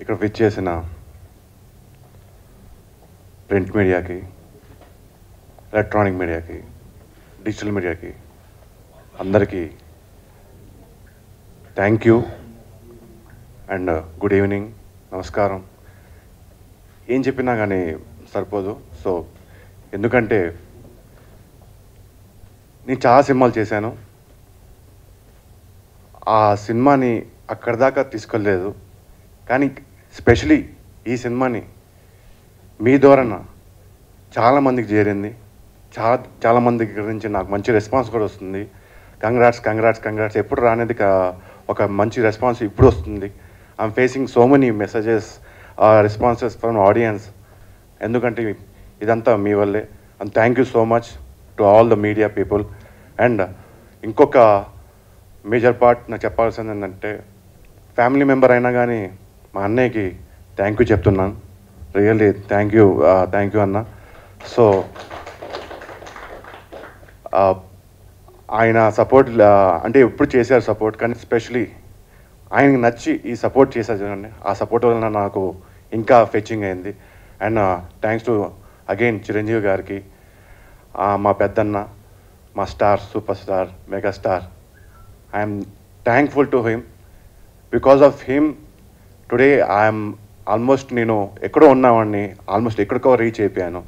ఇక్కడ చేసిన ప్రింట్ మీడియాకి ఎలక్ట్రానిక్ మీడియాకి డిజిటల్ మీడియాకి అందరికీ thank you and good evening నమస్కారం ఏం చెప్పినా కానీ సరిపోదు సో ఎందుకంటే నేను చాలా సినిమాలు చేశాను ఆ సినిమాని అక్కడి దాకా తీసుకెళ్ళలేదు కానీ స్పెషలీ ఈ సినిమాని మీ ద్వారాన చాలామందికి చేరింది చాలా చాలామందికి గురించి నాకు మంచి రెస్పాన్స్ కూడా వస్తుంది కంగ్రాట్స్ కంగ్రాట్స్ కంగ్రాట్స్ ఎప్పుడు రానేది ఒక మంచి రెస్పాన్స్ ఇప్పుడు వస్తుంది I'm facing so many messages responses from audience ఎందుకంటే ఇదంతా మీ వల్లే and thank you so much to all the media people and ఇంకొక మేజర్ పార్ట్ నాకు చెప్పాల్సింది ఏంటంటే ఫ్యామిలీ మెంబర్ అయినా కానీ మా అన్నయ్యకి థ్యాంక్ యూ చెప్తున్నాను really thank you thank you అన్న సో ఆయన సపోర్ట్ అంటే ఎప్పుడు చేశారు సపోర్ట్ కానీ స్పెషలీ ఆయనకి నచ్చి ఈ సపోర్ట్ చేశారు చూడండి ఆ సపోర్ట్ వలన నాకు ఇంకా ఫెచింగ్ అయింది and thanks to again Chiranjeevi గారికి మా పెద్దన్న మా star super star megastar I'm thankful to him because of him today I'm almost నేను ఎక్కడో ఉన్నావాడిని ఆల్మోస్ట్ ఎక్కడికో రీచ్ అయిపోయాను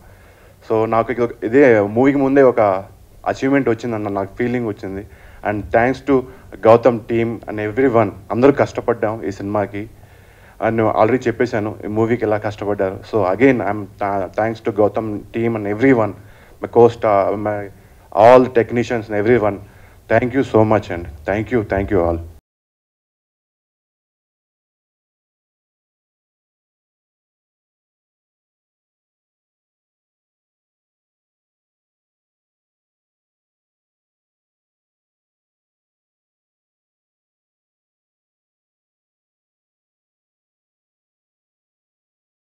సో నాకు ఇదే మూవీకి ముందే ఒక అచీవ్మెంట్ వచ్చిందన్న నాకు ఫీలింగ్ వచ్చింది and thanks to Gautam team and everyone అందరూ కష్టపడ్డాం ఈ సినిమాకి అండ్ ఆల్రెడీ చెప్పేశాను ఈ మూవీకి ఎలా కష్టపడ్డారు so again I'm thanks to Gautam team and everyone my cast my all technicians and everyone thank you so much and thank you thank you all